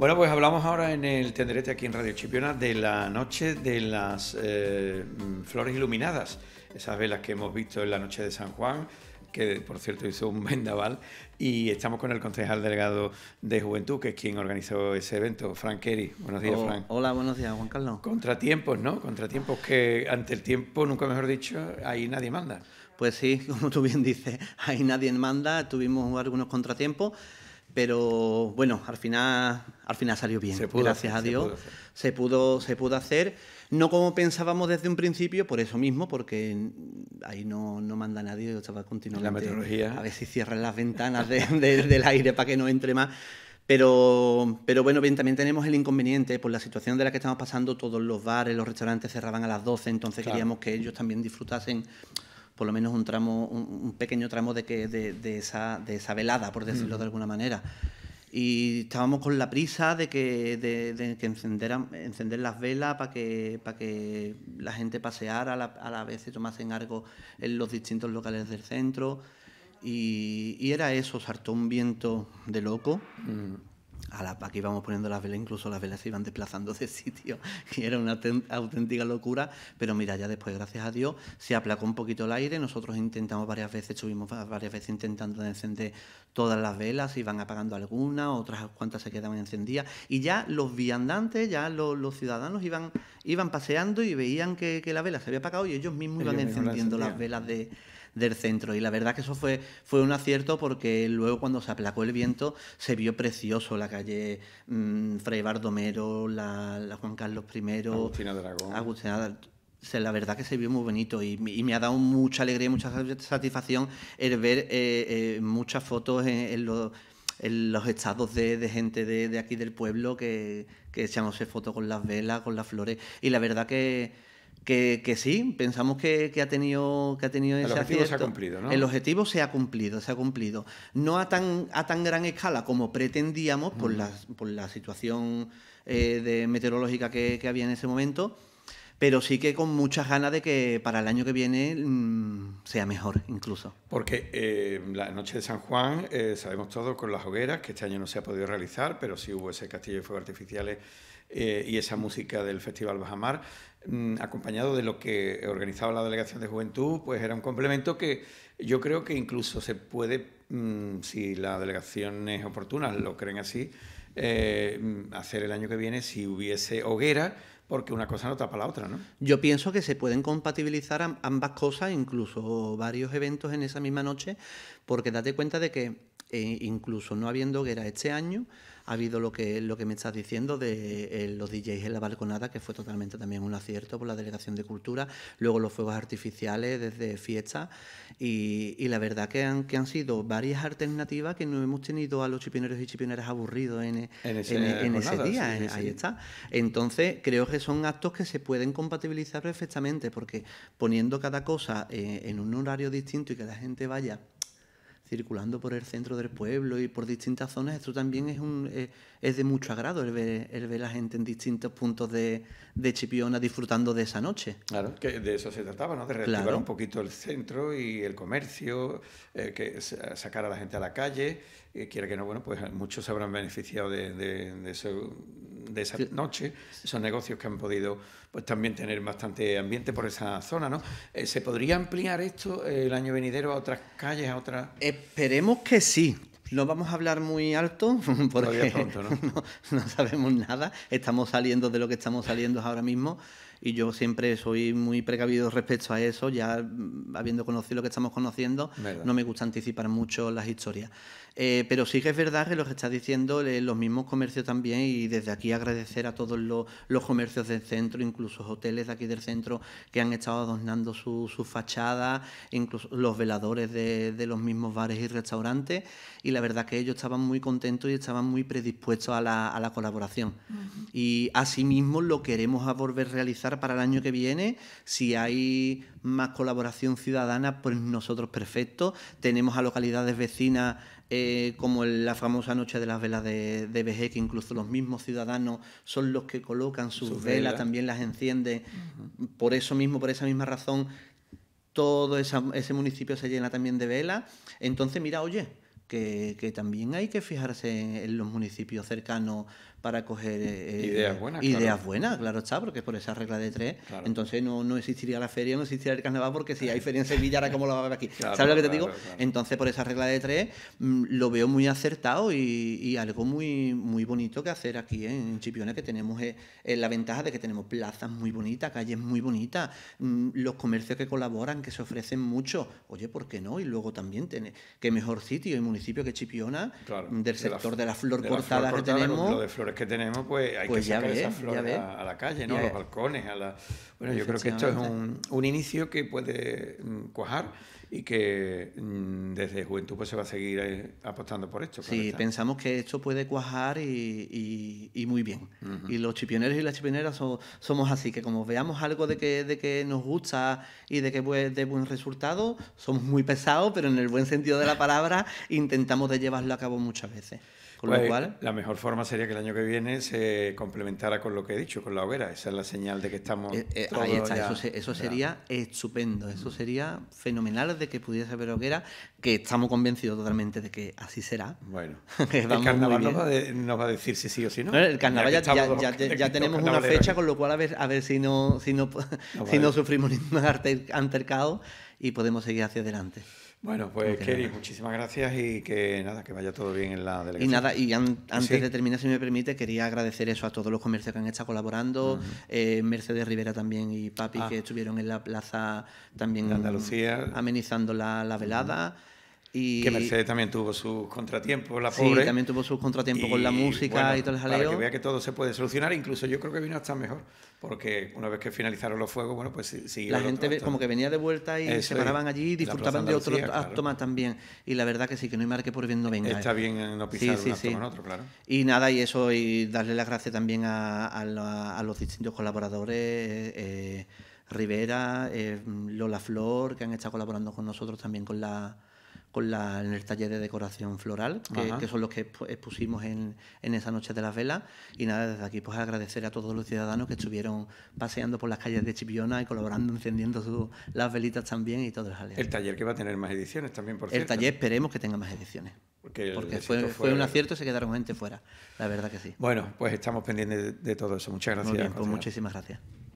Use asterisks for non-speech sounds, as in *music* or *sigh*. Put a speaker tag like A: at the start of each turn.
A: Bueno, pues hablamos ahora en el Tenderete aquí en Radio Chipiona de la noche de las eh, mm, flores iluminadas, esas velas que hemos visto en la noche de San Juan, que por cierto hizo un *laughs* vendaval, y estamos con el concejal delegado de Juventud, que es quien organizó ese evento, Frank Kerry. Buenos días, Frank. Hola, buenos días, Juan Carlos. Contratiempos, ¿no? Contratiempos que ante el tiempo, nunca mejor dicho, ahí nadie manda. Pues sí, *laughs* como tú bien dices,
B: ahí nadie manda, tuvimos algunos contratiempos pero bueno, al final, al final salió bien, gracias a Dios. Se pudo, se pudo, hacer, no como pensábamos desde un principio, por eso mismo, porque ahí no, manda nadie, yo estaba continuamente a ver si cierran las ventanas del aire para que no entre más. Pero, bueno, bien, también tenemos el inconveniente, por la situación de la que estamos pasando, todos los bares, los restaurantes cerraban a las 12, entonces queríamos que ellos también disfrutasen por lo menos un tramo, un, pequeño tramo de, que, de, esa, de esa velada, por decirlo de alguna manera. Y estábamos con la prisa de que, de, que encenderan, encender las velas para que, que la gente paseara, a la, vez se tomasen algo en los distintos locales del centro. Y, era eso, saltó un viento de loco. Mm. Aquí íbamos poniendo las velas, incluso las velas se iban desplazando de sitio que *laughs* era una auténtica locura, pero mira, ya después, gracias a Dios, se aplacó un poquito el aire, nosotros intentamos varias veces, subimos varias veces intentando encender todas las velas, iban apagando algunas, otras cuantas se quedaban encendidas y ya los viandantes, ya los, ciudadanos iban, iban paseando y veían que, la vela se había apagado y ellos mismos iban encendiendo las velas de del centro. Y la verdad que eso fue, fue un acierto porque luego cuando se aplacó el viento se vio precioso la calle mm, Fray Bardomero, la, la, Juan Carlos I, Agustina Dragón. la verdad que se vio muy bonito y, me ha dado mucha alegría y mucha satisfacción el ver eh, eh, muchas fotos en, los estados de, gente de, aquí del pueblo que, que fotos con las velas, con las flores. Y la verdad que, que, sí, pensamos que, ha tenido, que ha tenido ese El objetivo se ha cumplido, ¿no? El objetivo se ha cumplido, se ha cumplido. No a tan, a tan gran escala como pretendíamos por, la, por la situación eh, de meteorológica que, había en ese momento, pero sí que con muchas ganas de que para el año que viene mm, sea mejor incluso.
A: Porque eh, la noche de San Juan, eh, sabemos todos con las hogueras, que este año no se ha podido realizar, pero sí hubo ese castillo de fuegos artificiales eh, y esa música del Festival Bajamar, mm, acompañado de lo que organizaba la Delegación de Juventud, pues era un complemento que yo creo que incluso se puede, mm, si las delegaciones oportunas lo creen así, eh, mm, hacer el año que viene si hubiese hoguera, porque una cosa no tapa la otra, ¿no?
B: Yo pienso que se pueden compatibilizar ambas cosas, incluso varios eventos en esa misma noche, porque date cuenta de que eh, incluso no habiendo hoguera este año, ha habido lo que, lo que me estás diciendo de eh, los DJs en la balconada, que fue totalmente también un acierto por la Delegación de Cultura, luego los fuegos artificiales desde fiesta y, la verdad que han, que han sido varias alternativas que no hemos tenido a los chipineros y chipineras aburridos en, ese, día, eh, ahí está. Entonces creo que son actos que se pueden compatibilizar perfectamente porque poniendo cada cosa eh, en un horario distinto y que la gente vaya circulando por el centro del pueblo y por distintas zonas, esto también es, un, eh, es, de mucho agrado, el ver, el la gente en distintos puntos de, de, Chipiona disfrutando de esa noche.
A: Claro, de eso se trataba, ¿no? De reactivar un poquito el centro y el comercio, eh, que eh, sacar a la gente a la calle, y quiera que no, bueno, pues muchos se habrán beneficiado de, de, de esa noche, esos negocios que han podido pues también tener bastante ambiente por esa zona, ¿no? ¿Se podría ampliar esto el año venidero a otras calles, a otras...?
B: Esperemos que sí. No vamos a hablar muy alto *laughs* porque
A: *laughs*
B: no sabemos nada. Estamos saliendo de lo que estamos saliendo ahora mismo y yo siempre soy muy precavido respecto a eso, ya mm, habiendo conocido lo que estamos conociendo, no me gusta anticipar mucho las historias. Eh, pero sí que es verdad que lo que está diciendo, eh, los mismos comercios también, y desde aquí agradecer a todos los, los, comercios del centro, incluso hoteles de aquí del centro que han estado adornando sus su fachadas, incluso los veladores de, los mismos bares y restaurantes, y la verdad que ellos estaban muy contentos y estaban muy predispuestos a la, colaboración. Y asimismo lo queremos a volver a realizar para el año que viene. Si hay más colaboración ciudadana, pues nosotros perfecto. Tenemos a localidades vecinas eh, como la famosa noche de las velas de, de que incluso los mismos ciudadanos son los que colocan sus, velas, también las encienden. Por eso mismo, por esa misma razón, todo ese municipio se llena también de velas. Entonces, mira, oye, que, que, también hay que fijarse en los municipios cercanos para coger eh, eh, ideas buenas. claro. buenas, claro está, porque por esa regla de tres, entonces no, no, existiría la feria, no existiría el carnaval, porque si hay feria en Sevilla, ahora cómo lo va a ver aquí. ¿Sabes lo que te digo? Entonces, por esa regla de tres, mm, lo veo muy acertado y, algo muy, muy bonito que hacer aquí en Chipiona, que tenemos eh, eh, la ventaja de que tenemos plazas muy bonitas, calles muy bonitas, mm, los comercios que colaboran, que se ofrecen mucho. Oye, ¿por qué no? Y luego también, tiene, qué mejor sitio y municipio que Chipiona, del sector de la, flor cortada que tenemos
A: que tenemos, pues hay pues que sacar esa flor a, la calle, a los balcones, a la...
B: Bueno, yo creo que esto es un,
A: inicio que puede mm, cuajar y que mm, desde juventud pues se va a seguir eh, apostando por esto. Sí, pensamos
B: que esto puede cuajar y, muy bien. Y los chipioneros y las chipioneras somos así, que como veamos algo de que, de que nos gusta y de que puede de buen resultado, somos muy pesados, pero en el buen sentido de la palabra intentamos de llevarlo a cabo muchas veces.
A: Con lo pues, cual... La mejor forma sería que el año que viene se complementara con lo que he dicho, con la hoguera. Esa es la señal de que estamos... Eh, eh, ahí está, eso, sería
B: estupendo, eso sería fenomenal de que pudiese haber hoguera, que estamos convencidos totalmente de que así será. Bueno,
A: *laughs* el carnaval nos va, a decir si sí o si no. el carnaval ya, ya, *laughs* tenemos una fecha,
B: con lo cual a ver, a ver si no, si no, si no sufrimos ningún altercado *laughs* y podemos seguir hacia adelante. Bueno, pues
A: muchísimas gracias y que nada, que vaya todo bien en la delegación. Y nada, y antes de terminar, si me permite,
B: quería agradecer eso a todos los comercios que han estado colaborando, eh, Mercedes Rivera también y Papi, ah. que estuvieron en la plaza también Andalucía. amenizando la, velada
A: que Mercedes también tuvo sus contratiempos, la pobre. Sí, también tuvo sus contratiempos con la música y todo el jaleo. Para que vea que todo se puede solucionar, incluso yo creo que vino hasta mejor, porque una vez que finalizaron los fuegos, bueno, pues sí. La gente como que venía de
B: vuelta y se paraban allí y disfrutaban de otro acto más también. Y la verdad que sí, que no hay que por bien no venga. Está ¿eh? bien no pisar sí, sí, un con otro, claro. Y nada, y eso, y darle las gracias también a, los distintos colaboradores. Eh, eh, Rivera, Lola Flor, que han estado colaborando con nosotros también con la con la, en el taller de decoración floral, que, son los que expusimos en, esa noche de las velas. Y nada, desde aquí pues agradecer a todos los ciudadanos que estuvieron paseando por las calles de Chipiona y colaborando, encendiendo las velitas también y todas las alegrías. El
A: taller que va a tener más ediciones también, por cierto. El taller esperemos que tenga más ediciones. Porque, fue, un acierto y se quedaron gente fuera, la verdad que sí. Bueno, pues estamos pendientes de, todo eso. Muchas pues gracias. muchísimas gracias.